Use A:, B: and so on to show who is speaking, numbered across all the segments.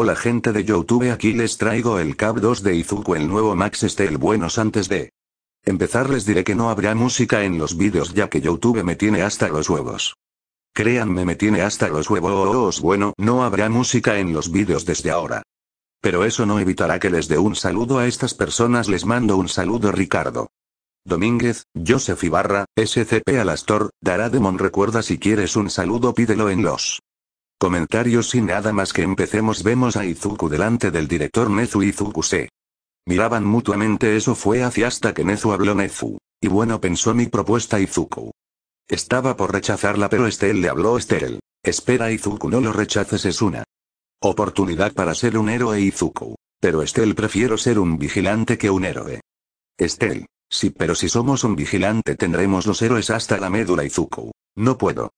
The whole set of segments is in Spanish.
A: Hola gente de Youtube aquí les traigo el Cap 2 de Izuku el nuevo Max Steel buenos antes de empezar les diré que no habrá música en los vídeos ya que Youtube me tiene hasta los huevos. Créanme me tiene hasta los huevos oh, oh, oh, bueno no habrá música en los vídeos desde ahora. Pero eso no evitará que les dé un saludo a estas personas les mando un saludo Ricardo. Domínguez, Joseph Ibarra, SCP Alastor, Darademon recuerda si quieres un saludo pídelo en los Comentarios sin nada más que empecemos vemos a Izuku delante del director Nezu Izuku-se. Miraban mutuamente eso fue hacia hasta que Nezu habló Nezu. Y bueno pensó mi propuesta Izuku. Estaba por rechazarla pero Estel le habló Estel. Espera Izuku no lo rechaces es una. Oportunidad para ser un héroe Izuku. Pero Estel prefiero ser un vigilante que un héroe. Estel. Sí pero si somos un vigilante tendremos los héroes hasta la médula Izuku. No puedo.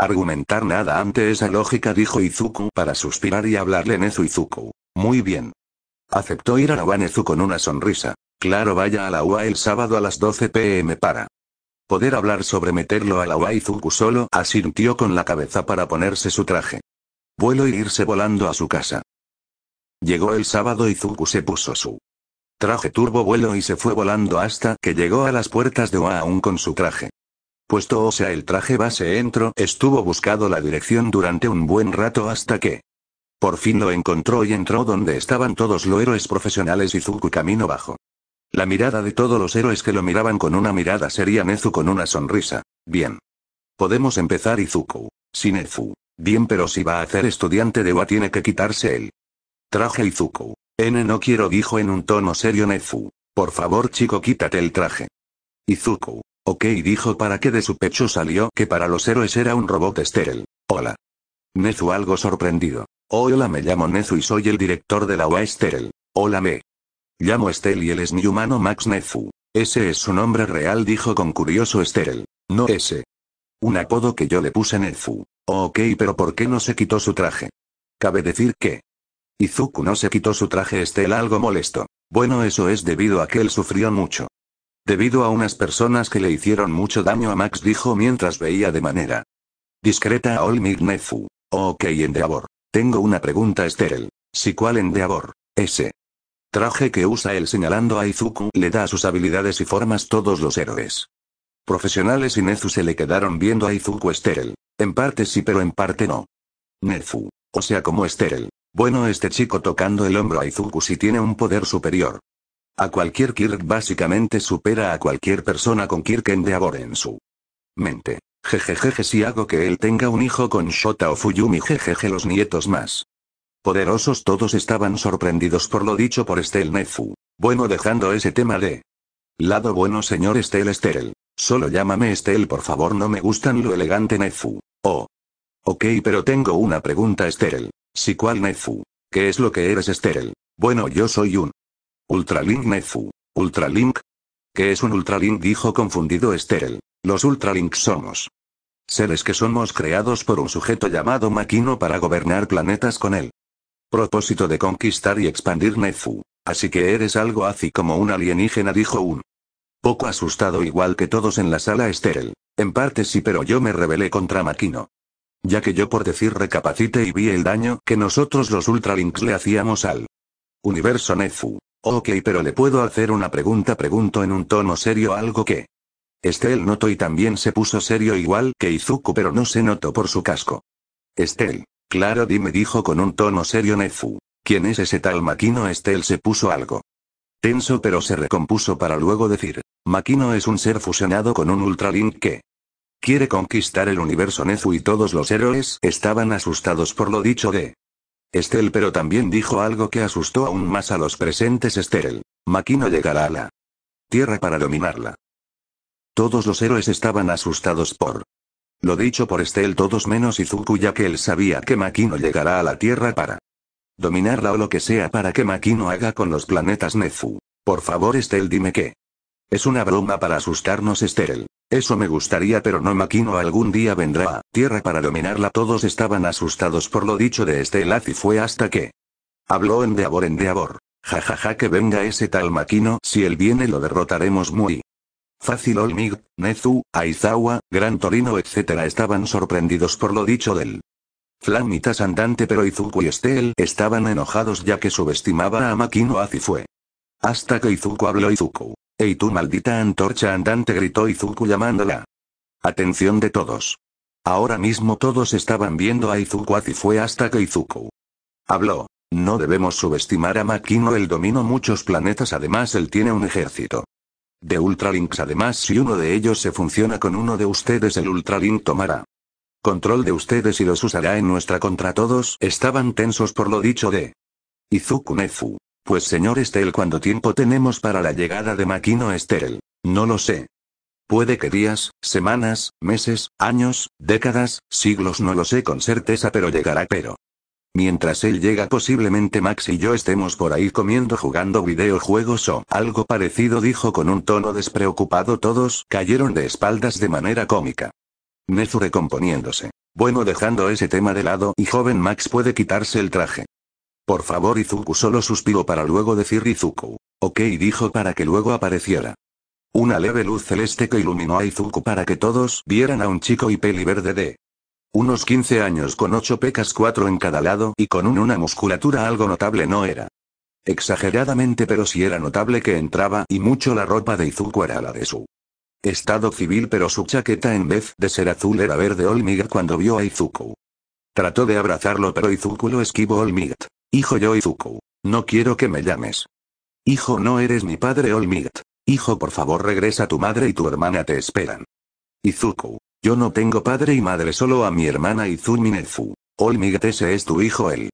A: Argumentar nada ante esa lógica dijo Izuku para suspirar y hablarle Nezu Izuku. Muy bien. Aceptó ir a la Nezu con una sonrisa. Claro vaya a la UA el sábado a las 12 pm para poder hablar sobre meterlo a la UA Izuku solo asintió con la cabeza para ponerse su traje. Vuelo y irse volando a su casa. Llegó el sábado Izuku se puso su traje turbo vuelo y se fue volando hasta que llegó a las puertas de UA aún con su traje. Puesto o sea el traje base entro, estuvo buscado la dirección durante un buen rato hasta que... Por fin lo encontró y entró donde estaban todos los héroes profesionales y camino bajo. La mirada de todos los héroes que lo miraban con una mirada seria Nezu con una sonrisa. Bien. Podemos empezar Izuku. Sin Nezu. Bien pero si va a hacer estudiante de wa tiene que quitarse el traje Izuku. N no quiero dijo en un tono serio Nezu. Por favor chico quítate el traje. Izuku. Ok dijo para que de su pecho salió que para los héroes era un robot estéril. Hola. Nezu algo sorprendido. Hola me llamo Nezu y soy el director de la UA Estéril. Hola me. Llamo Estel y él es mi humano Max Nezu. Ese es su nombre real dijo con curioso Estéril. No ese. Un apodo que yo le puse Nezu. Ok pero ¿por qué no se quitó su traje? Cabe decir que. Izuku no se quitó su traje Estel algo molesto. Bueno eso es debido a que él sufrió mucho. Debido a unas personas que le hicieron mucho daño a Max dijo mientras veía de manera discreta a Olmig Nezu. Ok Endeavor. Tengo una pregunta Esterel. Si cuál Endeavor. Ese. Traje que usa él señalando a Izuku le da a sus habilidades y formas todos los héroes. Profesionales y Nezu se le quedaron viendo a Izuku Esterel. En parte sí pero en parte no. Nezu. O sea como Esterel. Bueno este chico tocando el hombro a Izuku si tiene un poder superior. A cualquier Kirk básicamente supera a cualquier persona con Kirk agora en su mente. Jejejeje si hago que él tenga un hijo con Shota o Fuyumi jejeje los nietos más. Poderosos todos estaban sorprendidos por lo dicho por Estel Nefu. Bueno dejando ese tema de lado bueno señor Estel Estel. Solo llámame Estel por favor no me gustan lo elegante Nefu. Oh. Ok pero tengo una pregunta Estel. Si cuál Nefu. ¿Qué es lo que eres Estel? Bueno yo soy un Ultralink Nefu. Ultralink. ¿Qué es un ultralink? dijo confundido Sterel. Los ultralinks somos. Seres que somos creados por un sujeto llamado Makino para gobernar planetas con él. Propósito de conquistar y expandir Nefu. Así que eres algo así como un alienígena, dijo un. Poco asustado igual que todos en la sala Sterel. En parte sí, pero yo me rebelé contra Makino. Ya que yo por decir recapacité y vi el daño que nosotros los Ultralinks le hacíamos al universo Nefu. Ok, pero le puedo hacer una pregunta, pregunto en un tono serio algo que... Estel notó y también se puso serio igual que Izuku, pero no se notó por su casco. Estel, claro, dime, dijo con un tono serio Nezu. ¿Quién es ese tal Makino? Estel se puso algo. Tenso pero se recompuso para luego decir, Makino es un ser fusionado con un Ultralink que quiere conquistar el universo Nezu y todos los héroes estaban asustados por lo dicho de Estel pero también dijo algo que asustó aún más a los presentes Estel. Makino llegará a la Tierra para dominarla. Todos los héroes estaban asustados por lo dicho por Estel todos menos Izuku ya que él sabía que Makino llegará a la Tierra para dominarla o lo que sea para que Makino haga con los planetas Nezu. Por favor Estel dime qué. Es una broma para asustarnos Estel. Eso me gustaría pero no Makino algún día vendrá a tierra para dominarla. Todos estaban asustados por lo dicho de este fue hasta que... Habló en Endeavor. Ja ja ja que venga ese tal Makino Si él viene lo derrotaremos muy... Fácil Olmig, Nezu, Aizawa, Gran Torino etc. estaban sorprendidos por lo dicho del... Flamitas andante pero Izuku y Estel estaban enojados ya que subestimaba a Makino y fue. Hasta que Izuku habló Izuku. ¡Ey tú maldita antorcha andante! gritó Izuku llamándola. Atención de todos. Ahora mismo todos estaban viendo a Izuku y fue hasta que Izuku habló. No debemos subestimar a Makino, el dominó muchos planetas, además él tiene un ejército. De Ultralinks además si uno de ellos se funciona con uno de ustedes el Ultralink tomará control de ustedes y los usará en nuestra contra todos estaban tensos por lo dicho de Izuku Nezu. Pues señor Estel, ¿cuánto tiempo tenemos para la llegada de Maquino Estel? No lo sé. Puede que días, semanas, meses, años, décadas, siglos, no lo sé con certeza, pero llegará, pero. Mientras él llega, posiblemente Max y yo estemos por ahí comiendo, jugando videojuegos o algo parecido, dijo con un tono despreocupado. Todos cayeron de espaldas de manera cómica. Nezu recomponiéndose. Bueno, dejando ese tema de lado y joven Max puede quitarse el traje. Por favor Izuku solo suspiró para luego decir Izuku. Ok dijo para que luego apareciera. Una leve luz celeste que iluminó a Izuku para que todos vieran a un chico y peli verde de unos 15 años con 8 pecas 4 en cada lado y con una musculatura algo notable no era. Exageradamente pero sí era notable que entraba y mucho la ropa de Izuku era la de su estado civil pero su chaqueta en vez de ser azul era verde Olmigat cuando vio a Izuku. Trató de abrazarlo pero Izuku lo esquivó Olmigat. Hijo yo Izuku, No quiero que me llames. Hijo no eres mi padre Olmigat. Hijo por favor regresa tu madre y tu hermana te esperan. Izuku. Yo no tengo padre y madre solo a mi hermana Izuminezu. Nezu. ese es tu hijo él.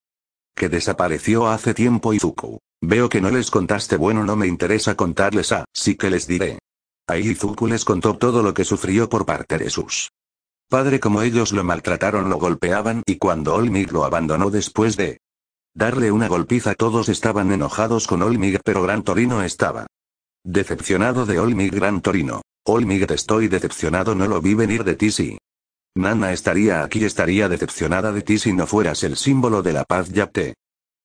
A: Que desapareció hace tiempo Izuku. Veo que no les contaste bueno no me interesa contarles a, ah, sí que les diré. Ahí Izuku les contó todo lo que sufrió por parte de sus padre como ellos lo maltrataron lo golpeaban y cuando Olmig lo abandonó después de Darle una golpiza todos estaban enojados con Olmig pero Gran Torino estaba. Decepcionado de Olmig Gran Torino. Olmig estoy decepcionado no lo vi venir de ti sí. Nana estaría aquí estaría decepcionada de ti si no fueras el símbolo de la paz ya te.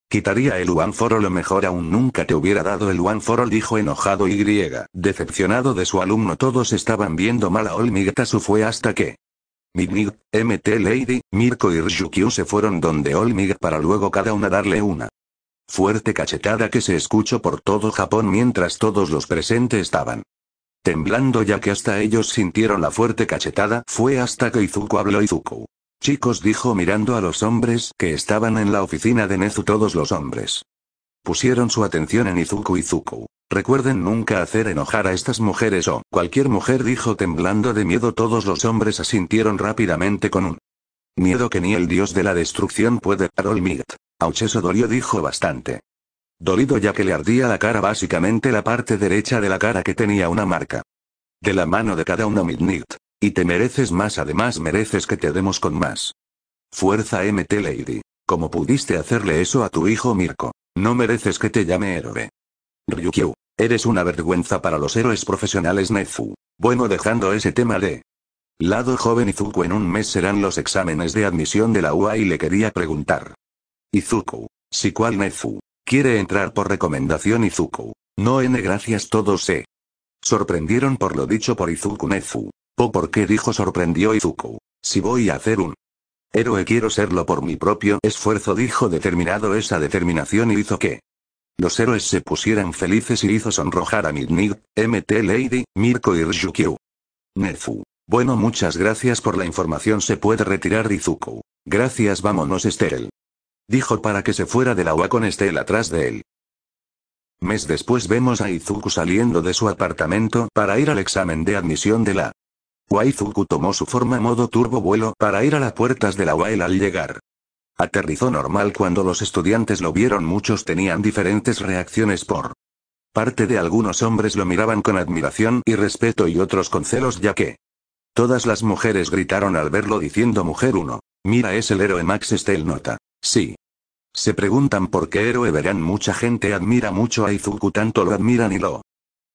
A: Quitaría el One lo mejor aún nunca te hubiera dado el One for dijo enojado y griega. Decepcionado de su alumno todos estaban viendo mal a Olmig Tasu fue hasta que Midnight, MT Lady, Mirko y Ryukyu se fueron donde Olmig para luego cada una darle una fuerte cachetada que se escuchó por todo Japón mientras todos los presentes estaban temblando ya que hasta ellos sintieron la fuerte cachetada, fue hasta que Izuku habló Izuku. Chicos dijo mirando a los hombres que estaban en la oficina de Nezu todos los hombres. Pusieron su atención en Izuku Izuku. Recuerden nunca hacer enojar a estas mujeres o cualquier mujer dijo temblando de miedo todos los hombres asintieron rápidamente con un miedo que ni el dios de la destrucción puede Mirt. Auch eso dolió dijo bastante. Dolido ya que le ardía la cara básicamente la parte derecha de la cara que tenía una marca. De la mano de cada uno Midnight. Y te mereces más además mereces que te demos con más. Fuerza MT Lady. ¿Cómo pudiste hacerle eso a tu hijo Mirko? No mereces que te llame héroe. Ryukyu. Eres una vergüenza para los héroes profesionales Nezu. Bueno dejando ese tema de lado joven Izuku en un mes serán los exámenes de admisión de la UA y le quería preguntar. Izuku. Si cual Nezu. Quiere entrar por recomendación Izuku. No N gracias todos se. Sorprendieron por lo dicho por Izuku Nezu. ¿O oh, por qué dijo sorprendió Izuku? Si voy a hacer un héroe quiero serlo por mi propio esfuerzo dijo determinado esa determinación y hizo que los héroes se pusieran felices y hizo sonrojar a Midnight, MT Lady, Mirko y Ryukyu. Nezu. Bueno muchas gracias por la información se puede retirar Izuku. Gracias vámonos Estel. Dijo para que se fuera del agua con Estel atrás de él. Mes después vemos a Izuku saliendo de su apartamento para ir al examen de admisión de la Waizuku tomó su forma modo turbo vuelo para ir a las puertas de la el al llegar. Aterrizó normal cuando los estudiantes lo vieron muchos tenían diferentes reacciones por parte de algunos hombres lo miraban con admiración y respeto y otros con celos ya que todas las mujeres gritaron al verlo diciendo mujer 1, mira es el héroe Max Estel nota, sí. Se preguntan por qué héroe verán mucha gente admira mucho a Izuku tanto lo admiran y lo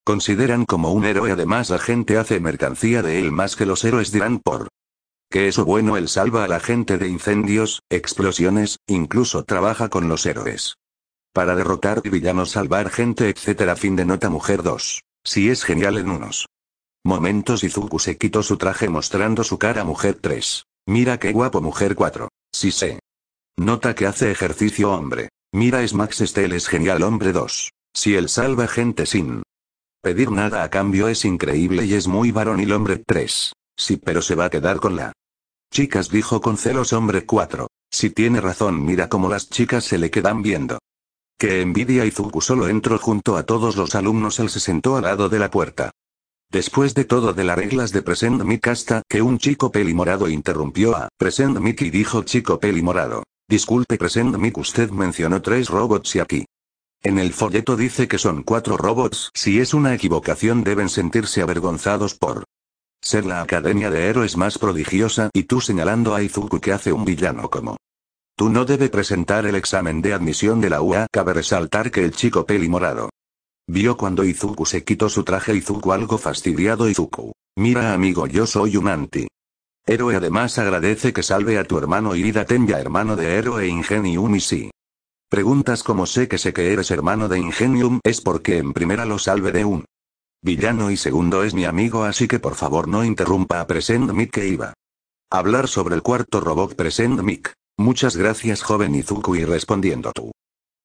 A: consideran como un héroe además la gente hace mercancía de él más que los héroes dirán por que eso bueno él salva a la gente de incendios, explosiones, incluso trabaja con los héroes. Para derrotar villanos, salvar gente, etc. Fin de nota Mujer 2. Si es genial en unos momentos Izuku se quitó su traje mostrando su cara Mujer 3. Mira qué guapo Mujer 4. Si sé. Nota que hace ejercicio hombre. Mira es Max Estel es genial hombre 2. Si él salva gente sin pedir nada a cambio es increíble y es muy varón el hombre 3. Sí pero se va a quedar con la Chicas dijo con celos hombre 4. Si tiene razón mira cómo las chicas se le quedan viendo. Que envidia Izuku solo entró junto a todos los alumnos él se sentó al lado de la puerta. Después de todo de las reglas de Present Mic hasta que un chico pelimorado interrumpió a Present Mic y dijo chico pelimorado. Disculpe Present Mic usted mencionó tres robots y aquí. En el folleto dice que son cuatro robots. Si es una equivocación deben sentirse avergonzados por ser la academia de héroes más prodigiosa y tú señalando a Izuku que hace un villano como. Tú no debe presentar el examen de admisión de la UA. Cabe resaltar que el chico peli morado. Vio cuando Izuku se quitó su traje Izuku algo fastidiado Izuku. Mira amigo yo soy un anti. Héroe además agradece que salve a tu hermano Irida Tenya hermano de héroe e Ingenium y sí. Preguntas como sé que sé que eres hermano de Ingenium es porque en primera lo salve de un Villano y segundo es mi amigo así que por favor no interrumpa a Present Mic que iba. Hablar sobre el cuarto robot Present Mic. Muchas gracias joven Izuku y respondiendo tú.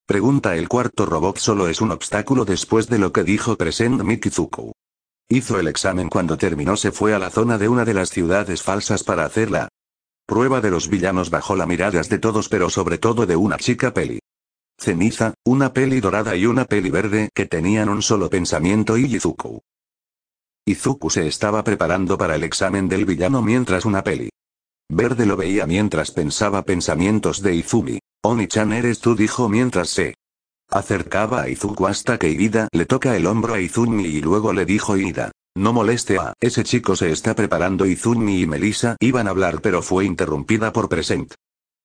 A: Pregunta el cuarto robot solo es un obstáculo después de lo que dijo Present Mick Izuku. Hizo el examen cuando terminó se fue a la zona de una de las ciudades falsas para hacerla. Prueba de los villanos bajo la miradas de todos pero sobre todo de una chica peli. Ceniza, una peli dorada y una peli verde que tenían un solo pensamiento y Izuku. Izuku se estaba preparando para el examen del villano mientras una peli verde lo veía mientras pensaba pensamientos de Izumi. Oni-chan eres tú dijo mientras se acercaba a Izuku hasta que Iida le toca el hombro a Izumi y luego le dijo Iida. No moleste a ese chico se está preparando Izumi y Melissa iban a hablar pero fue interrumpida por Present.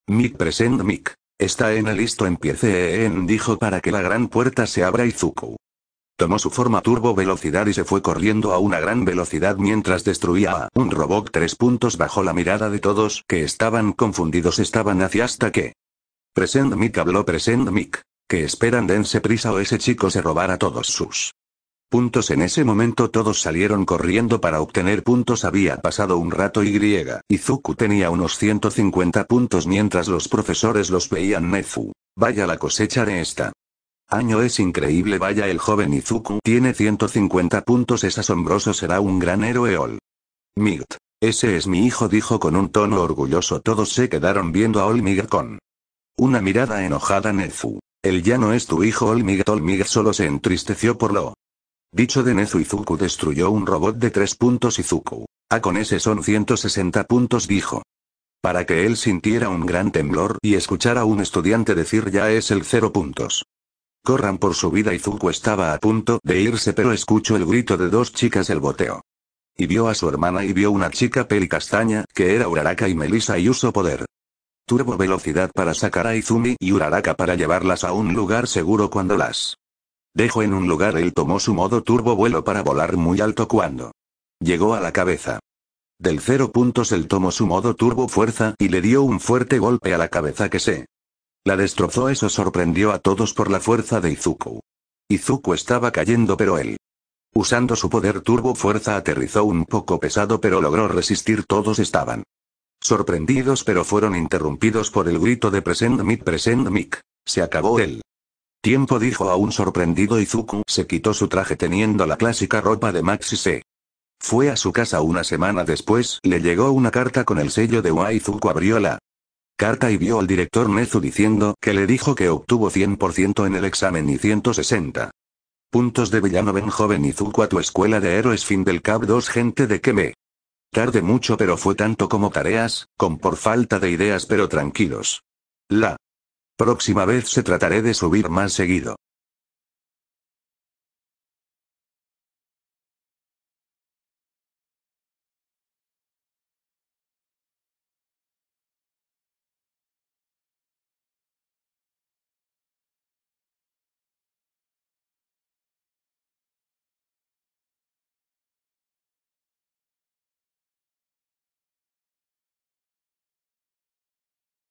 A: Mick Present Mick. Está en el listo empiece en dijo para que la gran puerta se abra y Tomó su forma turbo velocidad y se fue corriendo a una gran velocidad mientras destruía a un robot tres puntos bajo la mirada de todos que estaban confundidos estaban hacia hasta que. Present Mick habló Present Mick. Que esperan dense prisa o ese chico se robará todos sus puntos. En ese momento todos salieron corriendo para obtener puntos. Había pasado un rato y Izuku tenía unos 150 puntos mientras los profesores los veían Nezu. Vaya la cosecha de esta. Año es increíble. Vaya el joven Izuku tiene 150 puntos. Es asombroso. Será un gran héroe ol Migt. Ese es mi hijo dijo con un tono orgulloso. Todos se quedaron viendo a Olmiga con una mirada enojada Nezu. Él ya no es tu hijo Olmiga. Olmiga solo se entristeció por lo Dicho de Nezu Izuku destruyó un robot de 3 puntos Izuku. A ah, con ese son 160 puntos dijo. Para que él sintiera un gran temblor y escuchara a un estudiante decir ya es el 0 puntos. Corran por su vida Izuku estaba a punto de irse pero escuchó el grito de dos chicas el boteo. Y vio a su hermana y vio una chica pelicastaña, que era Uraraka y Melissa y usó poder. Turbo velocidad para sacar a Izumi y Uraraka para llevarlas a un lugar seguro cuando las Dejó en un lugar el tomó su modo turbo vuelo para volar muy alto cuando llegó a la cabeza. Del cero puntos él tomó su modo turbo fuerza y le dio un fuerte golpe a la cabeza que se la destrozó. Eso sorprendió a todos por la fuerza de Izuku. Izuku estaba cayendo pero él, usando su poder turbo fuerza aterrizó un poco pesado pero logró resistir. Todos estaban sorprendidos pero fueron interrumpidos por el grito de Present Mic. Present Mic Se acabó él. Tiempo dijo a un sorprendido Izuku se quitó su traje teniendo la clásica ropa de Maxi C. Fue a su casa una semana después, le llegó una carta con el sello de Waizuku abrió la carta y vio al director Nezu diciendo que le dijo que obtuvo 100% en el examen y 160 puntos de villano ven joven Izuku a tu escuela de héroes fin del CAP 2 gente de que me tarde mucho pero fue tanto como tareas, con por falta de ideas pero tranquilos. La Próxima vez se trataré de subir más seguido.